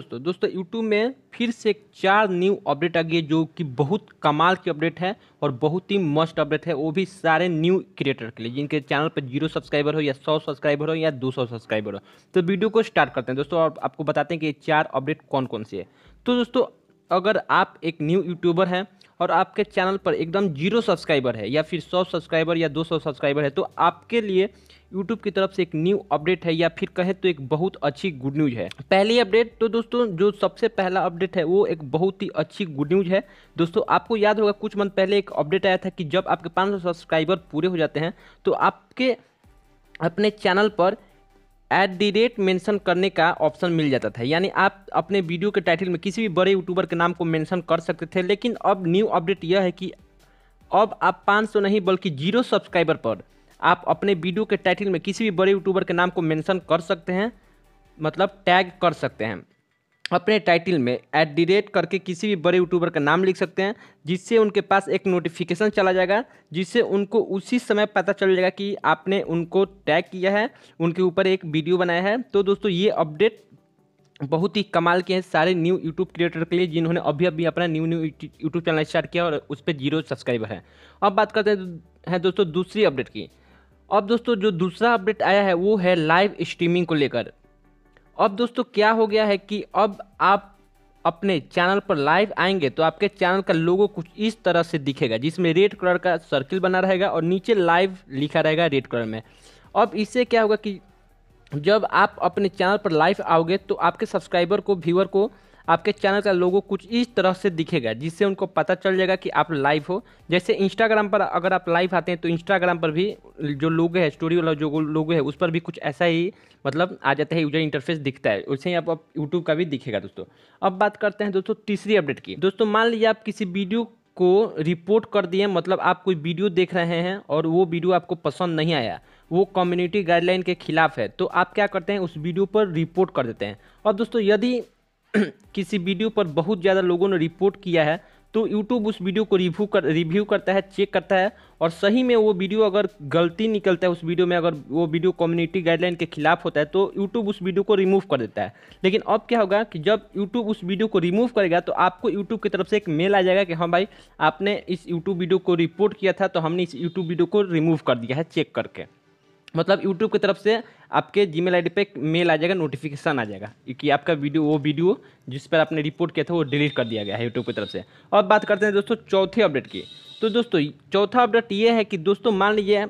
दोस्तों दोस्तों यूट्यूब में फिर से चार न्यू अपडेट आ गई जो कि बहुत कमाल की अपडेट है और बहुत ही मस्ट अपडेट है वो भी सारे न्यू क्रिएटर के लिए जिनके चैनल पर जीरो सब्सक्राइबर हो या सौ सब्सक्राइबर हो या दो सौ सब्सक्राइबर हो तो वीडियो को स्टार्ट करते हैं दोस्तों और आपको बताते हैं कि ये चार अपडेट कौन कौन सी है तो दोस्तों अगर आप एक न्यू यूट्यूबर हैं और आपके चैनल पर एकदम जीरो सब्सक्राइबर है या फिर सौ सब्सक्राइबर या दो सौ सब्सक्राइबर है तो आपके लिए यूट्यूब की तरफ से एक न्यू अपडेट है या फिर कहें तो एक बहुत अच्छी गुड न्यूज है पहली अपडेट तो दोस्तों जो सबसे पहला अपडेट है वो एक बहुत ही अच्छी गुड न्यूज है दोस्तों आपको याद होगा कुछ मंथ पहले एक अपडेट आया था कि जब आपके पाँच सब्सक्राइबर पूरे हो जाते हैं तो आपके अपने चैनल पर एट दी रेट मैंशन करने का ऑप्शन मिल जाता था यानी आप अपने वीडियो के टाइटल में किसी भी बड़े यूट्यूबर के नाम को मेंशन कर सकते थे लेकिन अब न्यू अपडेट यह है कि अब आप 500 नहीं बल्कि जीरो सब्सक्राइबर पर आप अपने वीडियो के टाइटल में किसी भी बड़े यूट्यूबर के नाम को मेंशन कर सकते हैं मतलब टैग कर सकते हैं अपने टाइटल में एट दी रेट करके किसी भी बड़े यूट्यूबर का नाम लिख सकते हैं जिससे उनके पास एक नोटिफिकेशन चला जाएगा जिससे उनको उसी समय पता चल जाएगा कि आपने उनको टैग किया है उनके ऊपर एक वीडियो बनाया है तो दोस्तों ये अपडेट बहुत ही कमाल के हैं सारे न्यू यूट्यूब क्रिएटर के लिए जिन्होंने अभी अभी अपना new new YouTube channel start किया और उस पर जीरो सब्सक्राइबर है अब बात करते हैं दोस्तों दूसरी अपडेट की अब दोस्तों जो दूसरा अपडेट आया है वो है लाइव स्ट्रीमिंग को लेकर अब दोस्तों क्या हो गया है कि अब आप अपने चैनल पर लाइव आएंगे तो आपके चैनल का लोगो कुछ इस तरह से दिखेगा जिसमें रेड कलर का सर्किल बना रहेगा और नीचे लाइव लिखा रहेगा रेड कलर में अब इससे क्या होगा कि जब आप अपने चैनल पर लाइव आओगे तो आपके सब्सक्राइबर को व्यूअर को आपके चैनल का लोगो कुछ इस तरह से दिखेगा जिससे उनको पता चल जाएगा कि आप लाइव हो जैसे इंस्टाग्राम पर अगर आप लाइव आते हैं तो इंस्टाग्राम पर भी जो लोगो है स्टोरी वाला जो लोगो है उस पर भी कुछ ऐसा ही मतलब आ जाता है यूजर इंटरफेस दिखता है उसे ही आप, आप यूट्यूब का भी दिखेगा दोस्तों अब बात करते हैं दोस्तों तीसरी अपडेट की दोस्तों मान लीजिए आप किसी वीडियो को रिपोर्ट कर दिए मतलब आप कोई वीडियो देख रहे हैं और वो वीडियो आपको पसंद नहीं आया वो कम्युनिटी गाइडलाइन के खिलाफ है तो आप क्या करते हैं उस वीडियो पर रिपोर्ट कर देते हैं और दोस्तों यदि किसी वीडियो पर बहुत ज़्यादा लोगों ने रिपोर्ट किया है तो YouTube उस वीडियो को रिव्यू कर रिव्यू करता है चेक करता है और सही में वो वीडियो अगर गलती निकलता है उस वीडियो में अगर वो वीडियो कम्युनिटी गाइडलाइन के खिलाफ होता है तो YouTube उस वीडियो को रिमूव कर देता है लेकिन अब क्या होगा कि जब YouTube उस वीडियो को रिमूव करेगा तो आपको YouTube की तरफ से एक मेल आ जाएगा कि हाँ भाई आपने इस यूट्यूब वीडियो को रिपोर्ट किया था तो हमने इस यूट्यूब वीडियो को रिमूव कर दिया है चेक करके मतलब यूट्यूब की तरफ से आपके जीमेल आईडी पे मेल आ जाएगा नोटिफिकेशन आ जाएगा कि आपका वीडियो वो वीडियो जिस पर आपने रिपोर्ट किया था वो डिलीट कर दिया गया है यूट्यूब की तरफ से और बात करते हैं दोस्तों चौथे अपडेट की तो दोस्तों चौथा अपडेट ये है कि दोस्तों मान लीजिए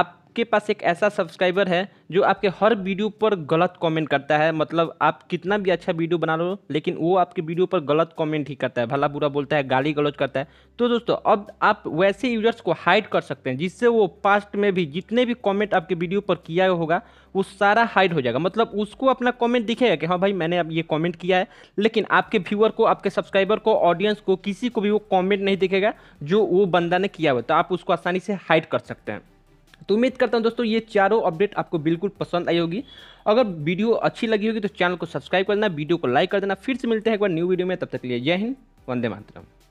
आप आपके पास एक ऐसा सब्सक्राइबर है जो आपके हर वीडियो पर गलत कमेंट करता है मतलब आप कितना भी अच्छा वीडियो बना लो लेकिन वो आपके वीडियो पर गलत कमेंट ही करता है भला बुरा बोलता है गाली गलौज करता है तो दोस्तों अब आप वैसे यूजर्स को हाइड कर सकते हैं जिससे वो पास्ट में भी जितने भी कॉमेंट आपके वीडियो पर किया होगा वो सारा हाइड हो जाएगा मतलब उसको अपना कॉमेंट दिखेगा कि हाँ भाई मैंने अब ये कॉमेंट किया है लेकिन आपके व्यूअर को आपके सब्सक्राइबर को ऑडियंस को किसी को भी वो कॉमेंट नहीं दिखेगा जो वो बंदा ने किया हुआ तो आप उसको आसानी से हाइड कर सकते हैं तो उम्मीद करता हूँ दोस्तों ये चारों अपडेट आपको बिल्कुल पसंद आई होगी अगर वीडियो अच्छी लगी होगी तो चैनल को सब्सक्राइब करना वीडियो को लाइक कर देना फिर से मिलते हैं एक बार न्यू वीडियो में तब तक लिए जय हिंद वंदे मातरम